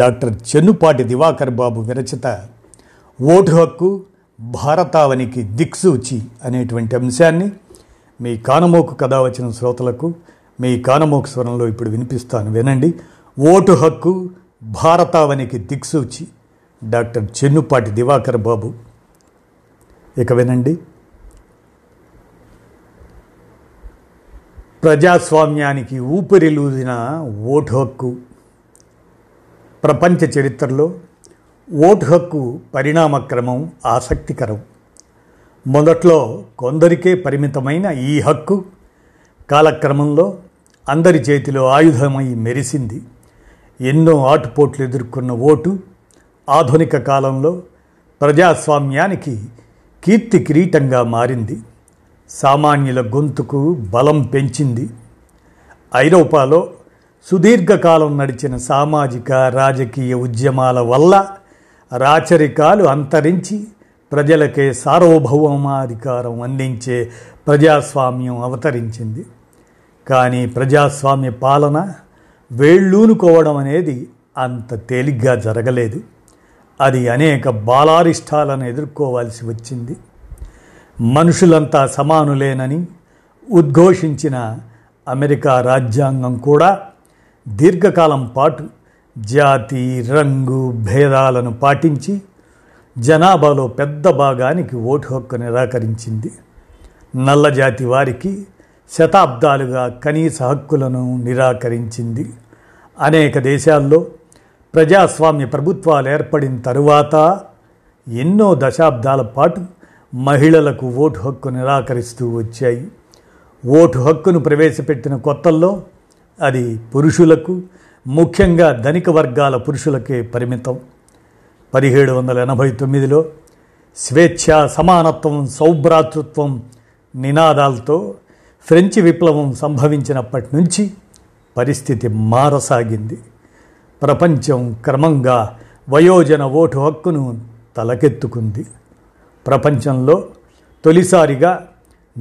doctor Chennupati Divakar Babu విరచిత vote హక్కు భారతావనికి దిక్సూచి అనేటువంటి అంశాన్ని మీ కానమోకు కథ వచ్చిన శ్రోతలకు మీ కానమోకు స్వరంలో ఇప్పుడు వినిపిస్తాను వినండి ఓటు హక్కు భారతావనికి దిక్సూచి డాక్టర్ చెన్నుపాటి దివాకర్ బాబు ఇక వినండి ప్రజాస్వామ్యానికి ఊపిరి లూజిన ఓటు హక్కు ప్రపంచ చరిత్రలో ఓటు హక్కు పరిణామ క్రమం ఆసక్తికరం మొదట్లో కొందరికే పరిమితమైన ఈ హక్కు కాలక్రమంలో అందరి చేతిలో ఆయుధమై మెరిసింది ఎన్నో ఆటుపోట్లు ఎదుర్కొన్న ఓటు ఆధునిక కాలంలో ప్రజాస్వామ్యానికి కీర్తి కిరీటంగా మారింది సామాన్యుల గొంతుకు బలం పెంచింది ఐరోపాలో సుదీర్ఘకాలం నడిచిన సామాజిక రాజకీయ ఉద్యమాల వల్ల రాచరికాలు అంతరించి ప్రజలకే సార్వభౌమాధికారం అందించే ప్రజాస్వామ్యం అవతరించింది కానీ ప్రజాస్వామ్య పాలన వేళ్ళూనుకోవడం అనేది అంత తేలిగ్గా జరగలేదు అది అనేక బాలారిష్టాలను ఎదుర్కోవాల్సి వచ్చింది మనుషులంతా సమానులేనని ఉద్ఘోషించిన అమెరికా రాజ్యాంగం కూడా దీర్ఘకాలం పాటు జాతి రంగు భేదాలను పాటించి జనాభాలో పెద్ద భాగానికి ఓటు హక్కు నిరాకరించింది నల్ల జాతి వారికి శతాబ్దాలుగా కనీస హక్కులను నిరాకరించింది అనేక దేశాల్లో ప్రజాస్వామ్య ప్రభుత్వాలు ఏర్పడిన తరువాత ఎన్నో దశాబ్దాల పాటు మహిళలకు ఓటు హక్కు నిరాకరిస్తూ వచ్చాయి ఓటు హక్కును ప్రవేశపెట్టిన కొత్తల్లో అది పురుషులకు ముఖ్యంగా ధనిక వర్గాల పురుషులకే పరిమితం పదిహేడు వందల ఎనభై తొమ్మిదిలో స్వేచ్ఛ సమానత్వం సౌభ్రాతృత్వం నినాదాలతో ఫ్రెంచి విప్లవం సంభవించినప్పటి నుంచి పరిస్థితి మారసాగింది ప్రపంచం క్రమంగా వయోజన ఓటు హక్కును తలకెత్తుకుంది ప్రపంచంలో తొలిసారిగా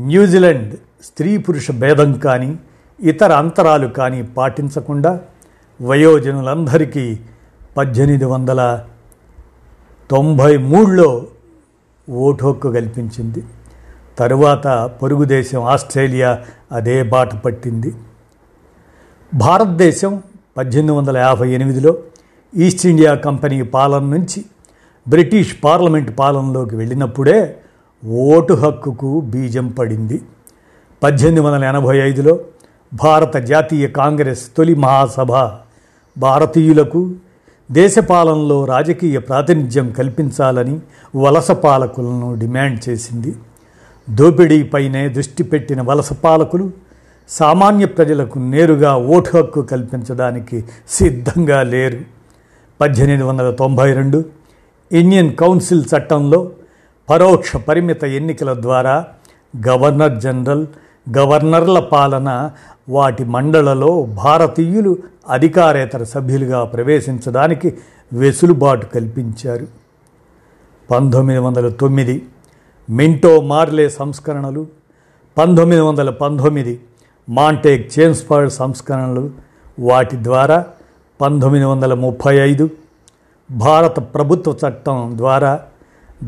న్యూజిలాండ్ స్త్రీ పురుష భేదం కానీ ఇతర అంతరాలు కానీ పాటించకుండా వయోజనులందరికీ పద్దెనిమిది వందల తొంభై మూడులో ఓటు హక్కు కల్పించింది తరువాత పొరుగు దేశం ఆస్ట్రేలియా అదే బాట పట్టింది భారతదేశం పద్దెనిమిది వందల యాభై ఎనిమిదిలో ఈస్ట్ ఇండియా కంపెనీ పాలన నుంచి బ్రిటిష్ పార్లమెంట్ పాలనలోకి వెళ్ళినప్పుడే ఓటు హక్కుకు బీజం పడింది పద్దెనిమిది వందల ఎనభై ఐదులో భారత జాతీయ కాంగ్రెస్ తొలి మహాసభ భారతీయులకు దేశపాలనలో రాజకీయ ప్రాతినిధ్యం కల్పించాలని వలస పాలకులను డిమాండ్ చేసింది దోపిడీపైనే దృష్టి పెట్టిన వలస పాలకులు సామాన్య ప్రజలకు నేరుగా ఓటు హక్కు కల్పించడానికి సిద్ధంగా లేరు పద్దెనిమిది వందల తొంభై రెండు ఇండియన్ కౌన్సిల్ చట్టంలో పరోక్ష పరిమిత ఎన్నికల ద్వారా గవర్నర్ జనరల్ గవర్నర్ల పాలన వాటి మండలలో భారతీయులు అధికారేతర సభ్యులుగా ప్రవేశించడానికి వెసులుబాటు కల్పించారు పంతొమ్మిది వందల తొమ్మిది మింటో మార్లే సంస్కరణలు పంతొమ్మిది వందల పంతొమ్మిది మాంటేక్ చేన్స్ఫర్డ్ సంస్కరణలు వాటి ద్వారా పంతొమ్మిది వందల ముప్పై ఐదు భారత ప్రభుత్వ చట్టం ద్వారా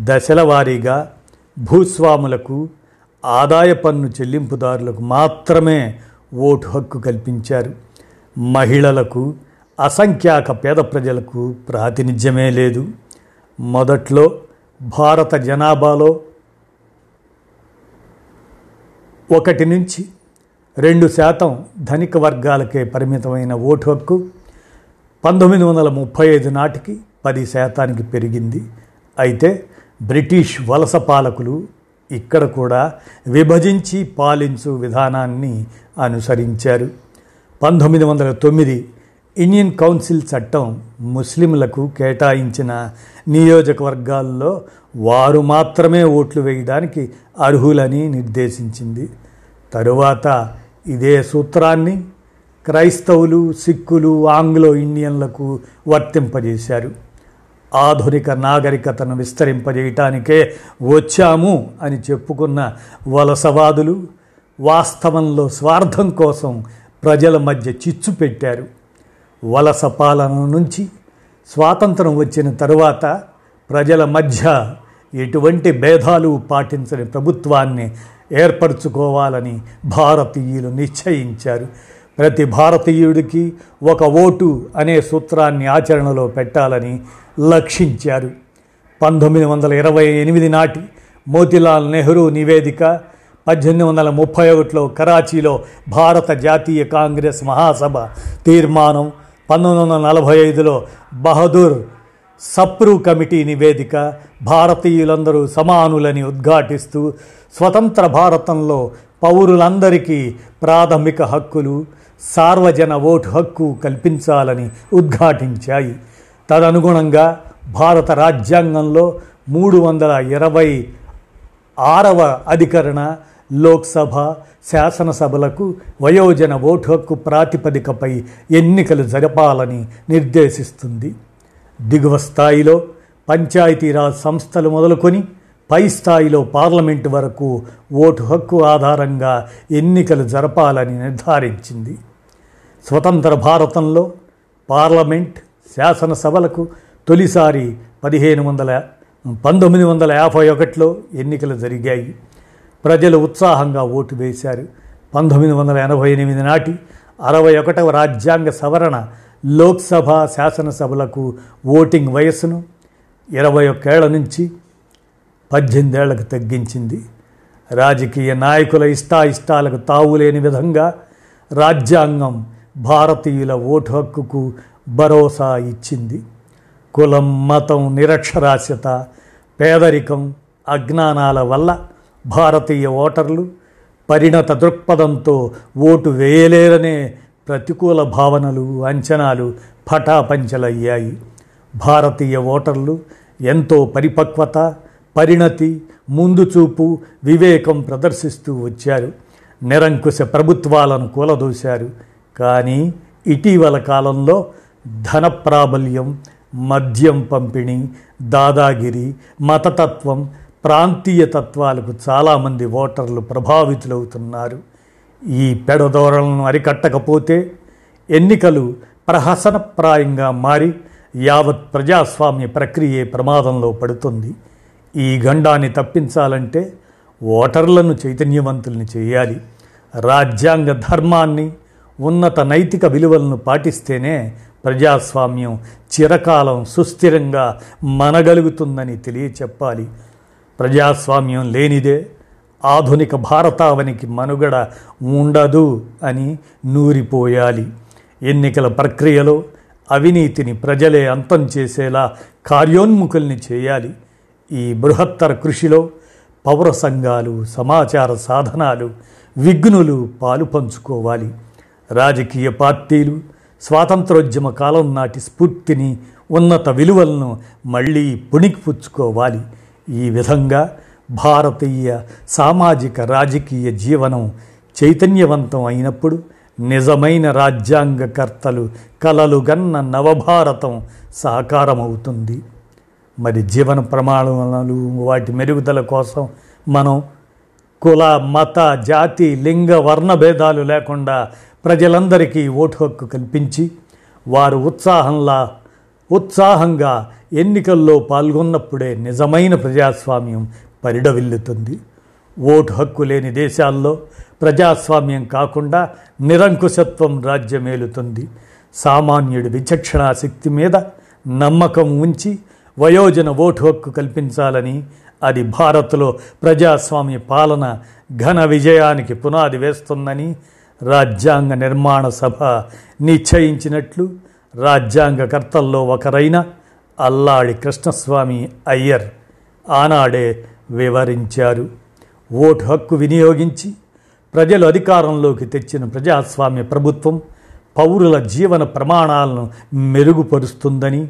దశల వారీగా భూస్వాములకు ఆదాయ పన్ను చెల్లింపుదారులకు మాత్రమే ఓటు హక్కు కల్పించారు మహిళలకు అసంఖ్యాక పేద ప్రజలకు ప్రాతినిధ్యమే లేదు మొదట్లో భారత జనాభాలో ఒకటి నుంచి రెండు శాతం ధనిక వర్గాలకే పరిమితమైన ఓటు హక్కు పంతొమ్మిది వందల ముప్పై ఐదు నాటికి పది శాతానికి పెరిగింది అయితే బ్రిటిష్ వలస పాలకులు ఇక్కడ కూడా విభజించి పాలించు విధానాన్ని అనుసరించారు పంతొమ్మిది వందల తొమ్మిది ఇండియన్ కౌన్సిల్ చట్టం ముస్లింలకు కేటాయించిన నియోజకవర్గాల్లో వారు మాత్రమే ఓట్లు వేయడానికి అర్హులని నిర్దేశించింది తరువాత ఇదే సూత్రాన్ని క్రైస్తవులు సిక్కులు ఆంగ్లో ఇండియన్లకు వర్తింపజేశారు ఆధునిక నాగరికతను విస్తరింపజేయటానికే వచ్చాము అని చెప్పుకున్న వలసవాదులు వాస్తవంలో స్వార్థం కోసం ప్రజల మధ్య చిచ్చు పెట్టారు వలస పాలన నుంచి స్వాతంత్రం వచ్చిన తరువాత ప్రజల మధ్య ఎటువంటి భేదాలు పాటించని ప్రభుత్వాన్ని ఏర్పరచుకోవాలని భారతీయులు నిశ్చయించారు ప్రతి భారతీయుడికి ఒక ఓటు అనే సూత్రాన్ని ఆచరణలో పెట్టాలని లక్షించారు పంతొమ్మిది వందల ఇరవై ఎనిమిది నాటి మోతిలాల్ నెహ్రూ నివేదిక పద్దెనిమిది వందల ముప్పై ఒకటిలో కరాచీలో భారత జాతీయ కాంగ్రెస్ మహాసభ తీర్మానం పంతొమ్మిది వందల నలభై ఐదులో బహదూర్ సప్రూ కమిటీ నివేదిక భారతీయులందరూ సమానులని ఉద్ఘాటిస్తూ స్వతంత్ర భారతంలో పౌరులందరికీ ప్రాథమిక హక్కులు సార్వజన ఓటు హక్కు కల్పించాలని ఉద్ఘాటించాయి తదనుగుణంగా భారత రాజ్యాంగంలో మూడు వందల ఇరవై ఆరవ అధికరణ లోక్సభ శాసనసభలకు వయోజన ఓటు హక్కు ప్రాతిపదికపై ఎన్నికలు జరపాలని నిర్దేశిస్తుంది దిగువ స్థాయిలో పంచాయతీరాజ్ సంస్థలు మొదలుకొని పై స్థాయిలో పార్లమెంటు వరకు ఓటు హక్కు ఆధారంగా ఎన్నికలు జరపాలని నిర్ధారించింది స్వతంత్ర భారతంలో పార్లమెంట్ శాసనసభలకు తొలిసారి పదిహేను వందల పంతొమ్మిది వందల యాభై ఒకటిలో ఎన్నికలు జరిగాయి ప్రజలు ఉత్సాహంగా ఓటు వేశారు పంతొమ్మిది వందల ఎనభై ఎనిమిది నాటి అరవై ఒకటవ రాజ్యాంగ సవరణ లోక్సభ శాసనసభలకు ఓటింగ్ వయస్సును ఇరవై ఒక్కేళ్ల నుంచి పద్దెనిమిదేళ్లకు తగ్గించింది రాజకీయ నాయకుల ఇష్టాయిష్టాలకు తావులేని విధంగా రాజ్యాంగం భారతీయుల ఓటు హక్కుకు భరోసా ఇచ్చింది కులం మతం నిరక్షరాస్యత పేదరికం అజ్ఞానాల వల్ల భారతీయ ఓటర్లు పరిణత దృక్పథంతో ఓటు వేయలేరనే ప్రతికూల భావనలు అంచనాలు పటాపంచలయ్యాయి భారతీయ ఓటర్లు ఎంతో పరిపక్వత పరిణతి ముందుచూపు వివేకం ప్రదర్శిస్తూ వచ్చారు నిరంకుశ ప్రభుత్వాలను కూలదోశారు కానీ ఇటీవల కాలంలో ధన ప్రాబల్యం మద్యం పంపిణీ దాదాగిరి మతతత్వం ప్రాంతీయ తత్వాలకు చాలామంది ఓటర్లు ప్రభావితులవుతున్నారు ఈ పెడధోరణలను అరికట్టకపోతే ఎన్నికలు ప్రహసనప్రాయంగా మారి యావత్ ప్రజాస్వామ్య ప్రక్రియే ప్రమాదంలో పడుతుంది ఈ గండాన్ని తప్పించాలంటే ఓటర్లను చైతన్యవంతుల్ని చేయాలి రాజ్యాంగ ధర్మాన్ని ఉన్నత నైతిక విలువలను పాటిస్తేనే ప్రజాస్వామ్యం చిరకాలం సుస్థిరంగా మనగలుగుతుందని తెలియచెప్పాలి ప్రజాస్వామ్యం లేనిదే ఆధునిక భారతావనికి మనుగడ ఉండదు అని నూరిపోయాలి ఎన్నికల ప్రక్రియలో అవినీతిని ప్రజలే అంతం చేసేలా కార్యోన్ముఖుల్ని చేయాలి ఈ బృహత్తర కృషిలో పౌర సంఘాలు సమాచార సాధనాలు విఘ్నులు పాలు పంచుకోవాలి రాజకీయ పార్టీలు స్వాతంత్రోద్యమ కాలం నాటి స్ఫూర్తిని ఉన్నత విలువలను మళ్ళీ పుణికిపుచ్చుకోవాలి ఈ విధంగా భారతీయ సామాజిక రాజకీయ జీవనం చైతన్యవంతం అయినప్పుడు నిజమైన రాజ్యాంగకర్తలు కలలుగన్న నవభారతం సాకారమవుతుంది మరి జీవన ప్రమాణాలు వాటి మెరుగుదల కోసం మనం కుల మత జాతి లింగ వర్ణ భేదాలు లేకుండా ప్రజలందరికీ ఓటు హక్కు కల్పించి వారు ఉత్సాహంలా ఉత్సాహంగా ఎన్నికల్లో పాల్గొన్నప్పుడే నిజమైన ప్రజాస్వామ్యం పరిడవిల్లుతుంది ఓటు హక్కు లేని దేశాల్లో ప్రజాస్వామ్యం కాకుండా నిరంకుశత్వం రాజ్యమేలుతుంది సామాన్యుడి విచక్షణా శక్తి మీద నమ్మకం ఉంచి వయోజన ఓటు హక్కు కల్పించాలని అది భారత్లో ప్రజాస్వామ్య పాలన ఘన విజయానికి పునాది వేస్తుందని రాజ్యాంగ నిర్మాణ సభ నిశ్చయించినట్లు రాజ్యాంగకర్తల్లో ఒకరైన అల్లాడి కృష్ణస్వామి అయ్యర్ ఆనాడే వివరించారు ఓటు హక్కు వినియోగించి ప్రజలు అధికారంలోకి తెచ్చిన ప్రజాస్వామ్య ప్రభుత్వం పౌరుల జీవన ప్రమాణాలను మెరుగుపరుస్తుందని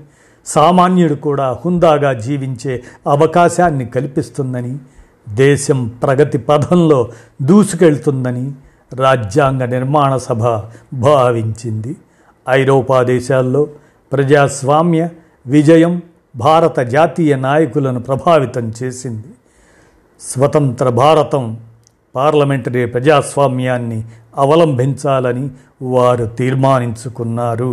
సామాన్యుడు కూడా హుందాగా జీవించే అవకాశాన్ని కల్పిస్తుందని దేశం ప్రగతి పథంలో దూసుకెళ్తుందని రాజ్యాంగ నిర్మాణ సభ భావించింది ఐరోపా దేశాల్లో ప్రజాస్వామ్య విజయం భారత జాతీయ నాయకులను ప్రభావితం చేసింది స్వతంత్ర భారతం పార్లమెంటరీ ప్రజాస్వామ్యాన్ని అవలంబించాలని వారు తీర్మానించుకున్నారు